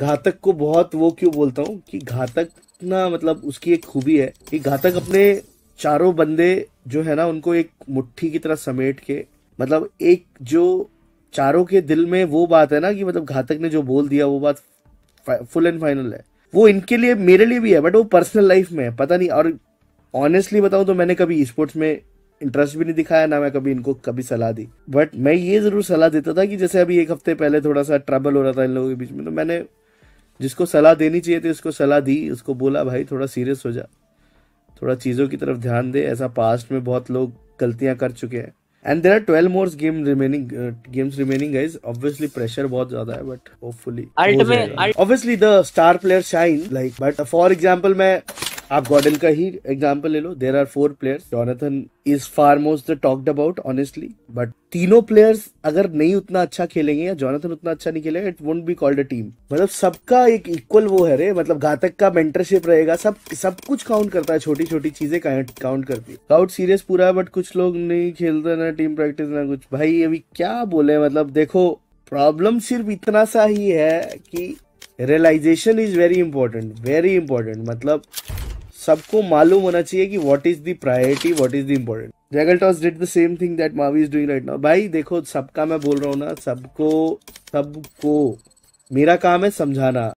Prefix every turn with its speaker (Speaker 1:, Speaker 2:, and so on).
Speaker 1: घातक को बहुत वो क्यों बोलता हूँ कि घातक ना मतलब उसकी एक खूबी है कि घातक अपने चारों बंदे जो है ना उनको एक मुट्ठी की तरह समेट के मतलब एक जो चारों के दिल में वो बात है ना कि मतलब घातक ने जो बोल दिया वो बात फुल एंड फाइनल है वो इनके लिए मेरे लिए भी है बट वो पर्सनल लाइफ में है पता नहीं और ऑनेस्टली बताऊं तो मैंने कभी स्पोर्ट्स में इंटरेस्ट भी नहीं दिखाया ना मैं कभी इनको कभी सलाह दी बट मैं ये जरूर सलाह देता था कि जैसे अभी एक हफ्ते पहले थोड़ा सा ट्रबल हो रहा था इन लोगों के बीच में तो मैंने जिसको सलाह देनी चाहिए थी उसको सलाह दी उसको बोला भाई थोड़ा सीरियस हो जा थोड़ा चीज़ों की तरफ ध्यान दे ऐसा पास्ट में बहुत लोग गलतियां कर चुके हैं and there are twelve more game remaining games remaining guys obviously pressure बहुत ज्यादा है but hopefully obviously the star player shine like but for example मैं आप गॉडल का ही एग्जाम्पल ले लो there are four players Jonathan is far most the talked about honestly but तीनों प्लेयर्स अगर नहीं उतना अच्छा खेलेंगे या जॉनथन उतना अच्छा नहीं खेलेगा it won't be called a team मतलब सबका एक इक्वल वो है रे मतलब घातक का मेंटरशिप रहेगा सब सब कुछ काउंट करता है छोटी छोटी चीजें काउंट करती है काउट सीरियस पूरा है बट कुछ लोग नहीं खेलते ना टीम प्रैक्टिस ना कुछ भाई अभी क्या बोले मतलब देखो प्रॉब्लम सिर्फ इतना सा ही है कि realization is very important very important मतलब सबको मालूम होना चाहिए कि what is the priority what is the important जैगलटॉस did the same thing that मावी इज डूइंग राइट नाउ भाई देखो सबका मैं बोल रहा हूँ ना सबको सबको मेरा काम है समझाना